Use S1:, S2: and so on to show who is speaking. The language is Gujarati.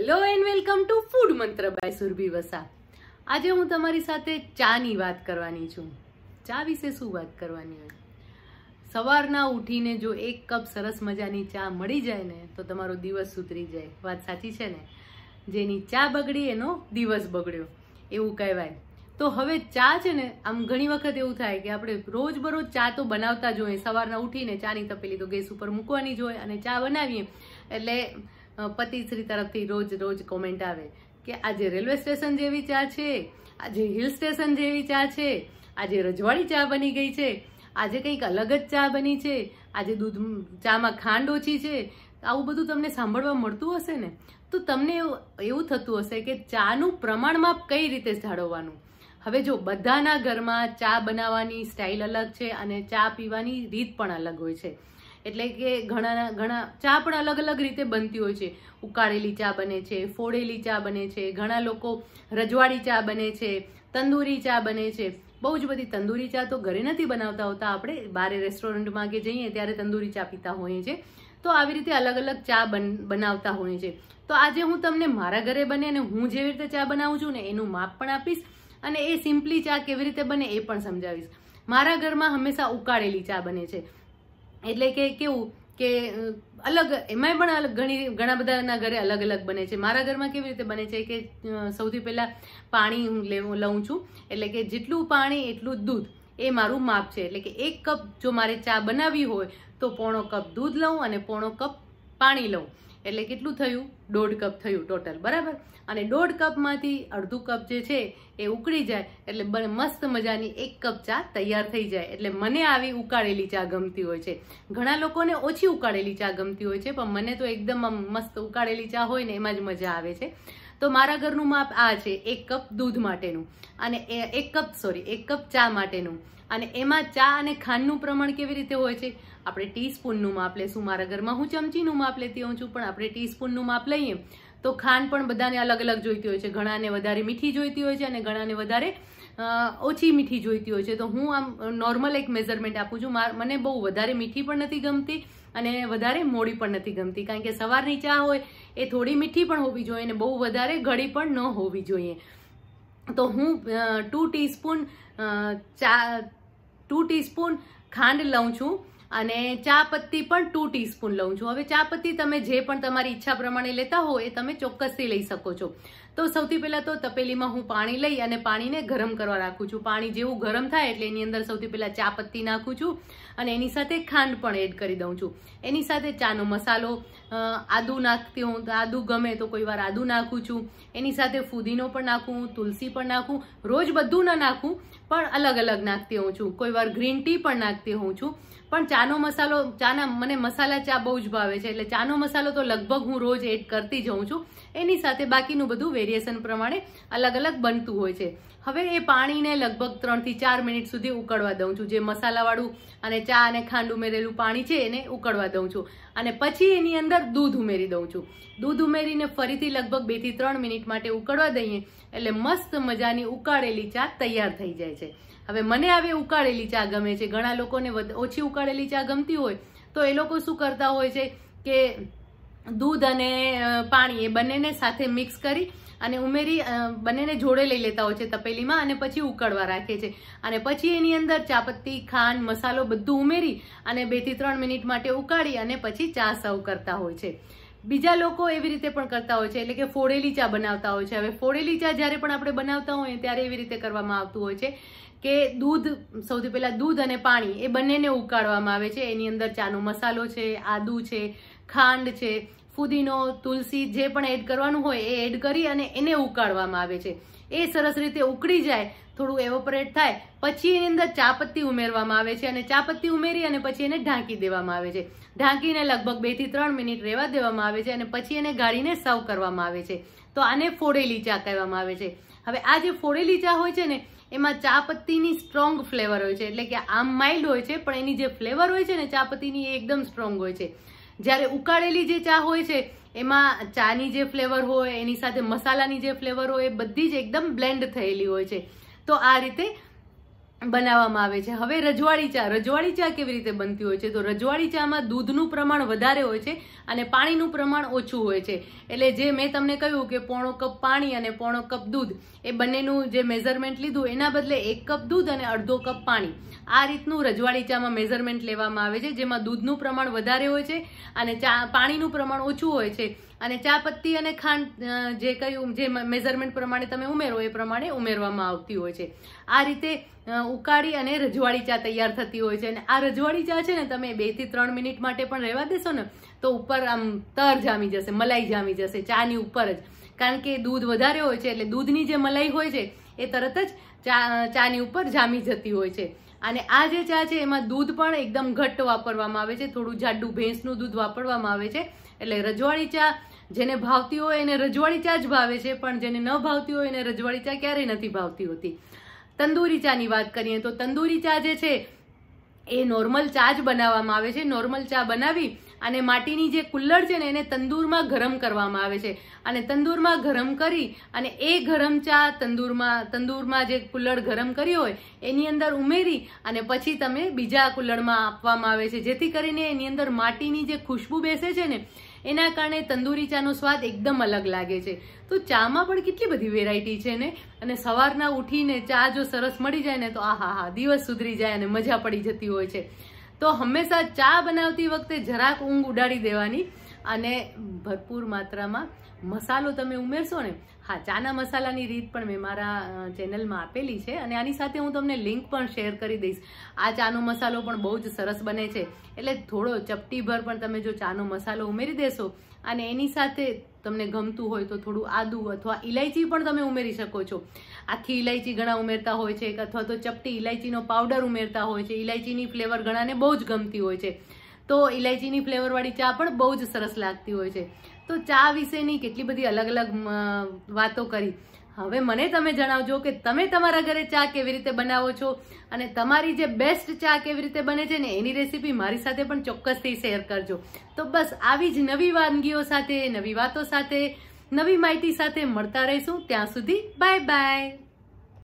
S1: hello and welcome to food Mantra by Surabhi Vasa આજે હું તમારી સાથે ચાની વાત કરવાની છું ચા વિશે શું વાત કરવાની હોય સવારના ઉઠીને જો એક કપ સરસ મજાની ચા મળી જાય ને તો તમારો દિવસ સુધરી જાય વાત સાચી છે ને જેની ચા બગડી એનો દિવસ બગડ્યો એવું કહેવાય તો હવે ચા છે ને આમ ઘણી વખત એવું થાય કે આપણે રોજ બરોજ ચા તો બનાવતા જ હોય સવારના ઉઠીને ચાની તપેલી તો ગેસ ઉપર મૂકવાની જ હોય અને ચા બનાવીએ એટલે પતિશ્રી તરફથી રોજ રોજ કોમેન્ટ આવે કે આજે રેલવે સ્ટેશન જેવી ચા છે આજે હિલ સ્ટેશન જેવી ચા છે આજે રજવાડી ચા બની ગઈ છે આજે કંઈક અલગ જ ચા બની છે આજે દૂધ ચામાં ખાંડ ઓછી છે આવું બધું તમને સાંભળવા મળતું હશે ને તો તમને એવું થતું હશે કે ચાનું પ્રમાણમાં કઈ રીતે જાળવવાનું હવે જો બધાના ઘરમાં ચા બનાવવાની સ્ટાઇલ અલગ છે અને ચા પીવાની રીત પણ અલગ હોય છે એટલે કે ઘણા ઘણા ચા પણ અલગ અલગ રીતે બનતી હોય છે ઉકાળેલી ચા બને છે ફોડેલી ચા બને છે ઘણા લોકો રજવાડી ચા બને છે તંદૂરી ચા બને છે બહુ જ બધી તંદૂરી ચા તો ઘરે નથી બનાવતા હોતા આપણે બારે રેસ્ટોરન્ટમાં કે જઈએ ત્યારે તંદૂરી ચા પીતા હોઈએ છીએ તો આવી રીતે અલગ અલગ ચા બન બનાવતા હોઈએ છે તો આજે હું તમને મારા ઘરે બને અને હું જેવી રીતે ચા બનાવું છું ને એનું માપ પણ આપીશ અને એ સિમ્પલી ચા કેવી રીતે બને એ પણ સમજાવીશ મારા ઘરમાં હંમેશા ઉકાળેલી ચા બને છે એટલે કે કેવું કે અલગ એમાંય પણ અલગ ઘણી ઘણા બધાના ઘરે અલગ અલગ બને છે મારા ઘરમાં કેવી રીતે બને છે કે સૌથી પહેલાં પાણી હું લેવું લઉં છું એટલે કે જેટલું પાણી એટલું દૂધ એ મારું માપ છે એટલે કે એક કપ જો મારે ચા બનાવવી હોય તો પોણો કપ દૂધ લઉં અને પોણો કપ પાણી લઉં એટલે કેટલું થયું દોઢ કપ થયું ટોટલ બરાબર અને દોઢ કપમાંથી અડધું કપ જે છે એ ઉકળી જાય એટલે મસ્ત મજાની એક કપ ચા તૈયાર થઈ જાય એટલે મને આવી ઉકાળેલી ચા ગમતી હોય છે ઘણા લોકોને ઓછી ઉકાળેલી ચા ગમતી હોય છે પણ મને તો એકદમ મસ્ત ઉકાળેલી ચા હોય ને એમાં જ મજા આવે છે તો મારા ઘરનું માપ આ છે એક કપ દૂધ માટેનું અને એક કપ સોરી એક કપ ચા માટેનું અને એમાં ચા અને ખાંડનું પ્રમાણ કેવી રીતે હોય છે આપણે ટીસ્પૂનનું માપ લેશું મારા ઘરમાં હું ચમચીનું માપ લેતી હોઉં છું પણ આપણે ટીસ્પૂનનું માપ લઈએ તો ખાંડ પણ બધાને અલગ અલગ જોઈતી હોય છે ઘણાને વધારે મીઠી જોઈતી હોય છે અને ઘણાને વધારે ઓછી મીઠી જોઈતી હોય છે તો હું આમ નોર્મલ એક મેઝરમેન્ટ આપું છું મને બહુ વધારે મીઠી પણ નથી ગમતી અને વધારે મોડી પણ નથી ગમતી કારણ કે સવારની ચા હોય એ થોડી મીઠી પણ હોવી જોઈએ અને બહુ વધારે ઘડી પણ ન હોવી જોઈએ તો હું ટુ ટીસ્પૂન ચા ટુ ટીસ્પૂન ખાંડ લઉં છું અને ચા પત્તી પણ ટુ ટીસ્પૂન લઉં છું હવે ચા પત્તી તમે જે પણ તમારી ઈચ્છા પ્રમાણે લેતા હો એ તમે ચોક્કસથી લઈ શકો છો તો સૌથી પહેલાં તો તપેલીમાં હું પાણી લઈ અને પાણીને ગરમ કરવા રાખું છું પાણી જેવું ગરમ થાય એટલે એની અંદર સૌથી પહેલાં ચા પત્તી નાખું છું અને એની સાથે ખાંડ પણ એડ કરી દઉં છું એની સાથે ચાનો મસાલો આદુ નાખતી હું આદુ ગમે તો કોઈ વાર આદુ નાખું છું એની સાથે ફુદીનો પણ નાખું તુલસી પણ નાખું રોજ બધું ના નાખું પણ અલગ અલગ નાખતી હોઉં છું કોઈ વાર ગ્રીન ટી પણ નાખતી હોઉં છું પણ ચાનો મસાલો ચાના મને મસાલા ચા બહુ જ ભાવે છે એટલે ચાનો મસાલો તો લગભગ હું રોજ એડ કરતી જ હોઉં છું એની સાથે બાકીનું બધું વેરિએશન પ્રમાણે અલગ અલગ બનતું હોય છે હવે એ પાણીને લગભગ ત્રણથી ચાર મિનિટ સુધી ઉકળવા દઉં છું જે મસાલાવાળું અને ચા અને ખાંડ ઉમેરેલું પાણી છે એને ઉકળવા દઉં છું અને પછી એની અંદર દૂધ ઉમેરી દઉં છું દૂધ ઉમેરીને ફરીથી લગભગ બેથી ત્રણ મિનિટ માટે ઉકળવા દઈએ એટલે મસ્ત મજાની ઉકાળેલી ચા તૈયાર થઈ જાય છે હવે મને આવી ઉકાળેલી ચા ગમે છે ઘણા લોકોને ઓછી ઉકાળેલી ચા ગમતી હોય તો એ લોકો શું કરતા હોય છે કે દૂધ અને પાણી એ બંનેને સાથે મિક્સ કરી અને ઉમેરી બંનેને જોડે લઈ લેતા હોય છે તપેલીમાં અને પછી ઉકળવા રાખે છે અને પછી એની અંદર ચાપત્તી ખાંડ મસાલો બધું ઉમેરી અને બેથી ત્રણ મિનિટ માટે ઉકાળી અને પછી ચા સર્વ કરતા હોય છે બીજા લોકો એવી રીતે પણ કરતા હોય છે એટલે કે ફોડેલી ચા બનાવતા હોય છે હવે ફોડેલી ચા જ્યારે પણ આપણે બનાવતા હોય ત્યારે એવી રીતે કરવામાં આવતું હોય છે કે દૂધ સૌથી પહેલાં દૂધ અને પાણી એ બંનેને ઉકાળવામાં આવે છે એની અંદર ચાનો મસાલો છે આદુ છે ખાંડ છે ફુદીનો તુલસી જે પણ એડ કરવાનું હોય એ એડ કરી અને એને ઉકાળવામાં આવે છે એ સરસ રીતે ઉકળી જાય થોડું એવોપરેટ થાય પછી એની અંદર ચા પત્તી ઉમેરવામાં આવે છે અને ચા પત્તી ઉમેરી અને પછી એને ઢાંકી દેવામાં આવે છે ઢાંકીને લગભગ બે થી ત્રણ મિનિટ રહેવા દેવામાં આવે છે અને પછી એને ગાળીને સર્વ કરવામાં આવે છે તો આને ફોડેલી ચા કહેવામાં આવે છે હવે આ જે ફોડેલી ચા હોય છે ને એમાં ચા પત્તીની સ્ટ્રોંગ ફ્લેવર હોય છે એટલે કે આમ માઇલ્ડ હોય છે પણ એની જે ફ્લેવર હોય છે ને ચા પત્તીની એ એકદમ સ્ટ્રોંગ હોય છે જ્યારે ઉકાળેલી જે ચા હોય છે એમાં ચાની જે ફ્લેવર હોય એની સાથે મસાલાની જે ફ્લેવર હોય એ બધી જ એકદમ બ્લેન્ડ થયેલી હોય છે તો આ રીતે બનાવવામાં આવે છે હવે રજવાળી ચા રજવાડી ચા કેવી રીતે બનતી હોય છે તો રજવાડી ચામાં દૂધનું પ્રમાણ વધારે હોય છે અને પાણીનું પ્રમાણ ઓછું હોય છે એટલે જે મેં તમને કહ્યું કે પોણો કપ પાણી અને પોણો કપ દૂધ એ બંનેનું જે મેઝરમેન્ટ લીધું એના બદલે એક કપ દૂધ અને અડધો કપ પાણી આ રીતનું રજવાડી ચામાં મેઝરમેન્ટ લેવામાં આવે છે જેમાં દૂધનું પ્રમાણ વધારે હોય છે અને ચા પાણીનું પ્રમાણ ઓછું હોય છે અને ચા પત્તી અને ખાંડ જે કયું જે મેઝરમેન્ટ પ્રમાણે તમે ઉમેરો એ પ્રમાણે ઉમેરવામાં આવતી હોય છે આ રીતે ઉકાળી અને રજવાડી ચા તૈયાર થતી હોય છે અને આ રજવાડી ચા છે ને તમે બેથી ત્રણ મિનિટ માટે પણ રહેવા દેશો ને તો ઉપર આમ તર જામી જશે મલાઈ જામી જશે ચાની ઉપર જ કારણ કે દૂધ વધારે હોય છે એટલે દૂધની જે મલાઈ હોય છે એ તરત જ ચા ચાની ઉપર જામી જતી હોય છે અને આ જે ચા છે એમાં દૂધ પણ એકદમ ઘટ્ટ વાપરવામાં આવે છે થોડું જાડું ભેંસનું દૂધ વાપરવામાં આવે છે એટલે રજવાડી ચા જેને ભાવતી હોય એને રજવાડી ચા જ ભાવે છે પણ જેને ન ભાવતી હોય એને રજવાડી ચા ક્યારેય નથી ભાવતી હોતી તંદૂરી ચાની વાત કરીએ તો તંદૂરી ચા જે છે એ નોર્મલ ચા જ બનાવવામાં આવે છે નોર્મલ ચા બનાવી અને માટીની જે કુલ્લડ છે ને એને તંદુરમાં ગરમ કરવામાં આવે છે અને તંદુરમાં ગરમ કરી અને એ ગરમ ચા તંદુરમાં તંદુરમાં જે કુલ્લડ ગરમ કરી હોય એની અંદર ઉમેરી અને પછી તમે બીજા કુલ્લડમાં આપવામાં આવે છે જેથી કરીને એની અંદર માટીની જે ખુશ્બુ બેસે છે ને એના કારણે તંદૂરી ચાનો સ્વાદ એકદમ અલગ લાગે છે તો ચામાં પણ કેટલી બધી વેરાયટી છે ને અને સવારના ઉઠીને ચા જો સરસ મળી જાય ને તો આ હા હા દિવસ સુધરી જાય અને મજા પડી જતી હોય છે તો હંમેશા ચા બનાવતી વખતે જરાક ઊંઘ ઉડાડી દેવાની અને ભરપૂર માત્રામાં મસાલો તમે ઉમેરશો ને હા ચાના મસાલાની રીત પણ મેં મારા ચેનલમાં આપેલી છે અને આની સાથે હું તમને લિંક પણ શેર કરી દઈશ આ ચાનો મસાલો પણ બહુ જ સરસ બને છે એટલે થોડો ચપટીભર પણ તમે જો ચાનો મસાલો ઉમેરી દેશો અને એની સાથે તમને ગમતું હોય તો થોડું આદુ અથવા ઇલાયચી પણ તમે ઉમેરી શકો છો આખી ઇલાયચી ઘણા ઉમેરતા હોય છે અથવા તો ચપટી ઇલાયચીનો પાવડર ઉમેરતા હોય છે ઇલાયચીની ફ્લેવર ઘણાને બહુ જ ગમતી હોય છે તો ઇલાયચીની ફ્લેવરવાળી ચા પણ બહુ જ સરસ લાગતી હોય છે તો ચા વિશેની કેટલી બધી અલગ અલગ વાતો કરી હવે મને તમે જણાવજો કે તમે તમારા ઘરે ચા કેવી રીતે બનાવો છો અને તમારી જે બેસ્ટ ચા કેવી રીતે બને છે ને એની રેસીપી મારી સાથે પણ ચોક્કસથી શેર કરજો તો બસ આવી જ નવી વાનગીઓ સાથે નવી વાતો સાથે નવી માહિતી સાથે મળતા રહીશું ત્યાં સુધી બાય બાય